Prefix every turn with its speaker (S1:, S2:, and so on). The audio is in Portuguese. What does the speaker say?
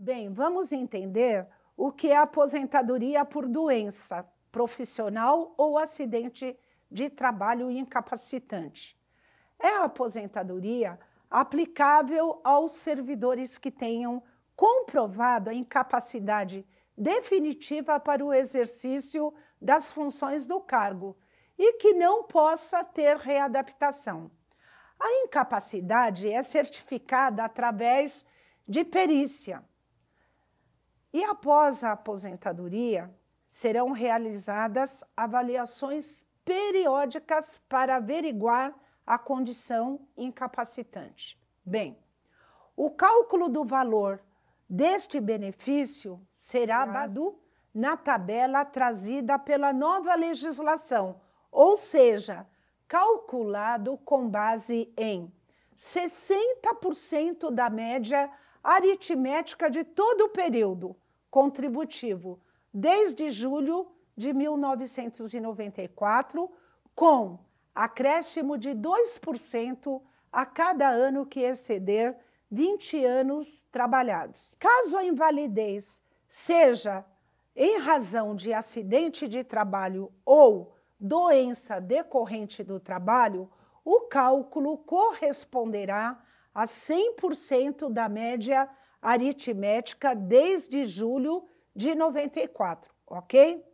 S1: Bem, vamos entender o que é aposentadoria por doença profissional ou acidente de trabalho incapacitante. É a aposentadoria aplicável aos servidores que tenham comprovado a incapacidade definitiva para o exercício das funções do cargo e que não possa ter readaptação. A incapacidade é certificada através de perícia e após a aposentadoria, serão realizadas avaliações periódicas para averiguar a condição incapacitante. Bem, o cálculo do valor deste benefício será baseado na tabela trazida pela nova legislação, ou seja, calculado com base em 60% da média aritmética de todo o período, contributivo desde julho de 1994, com acréscimo de 2% a cada ano que exceder 20 anos trabalhados. Caso a invalidez seja em razão de acidente de trabalho ou doença decorrente do trabalho, o cálculo corresponderá a 100% da média aritmética desde julho de 94, ok?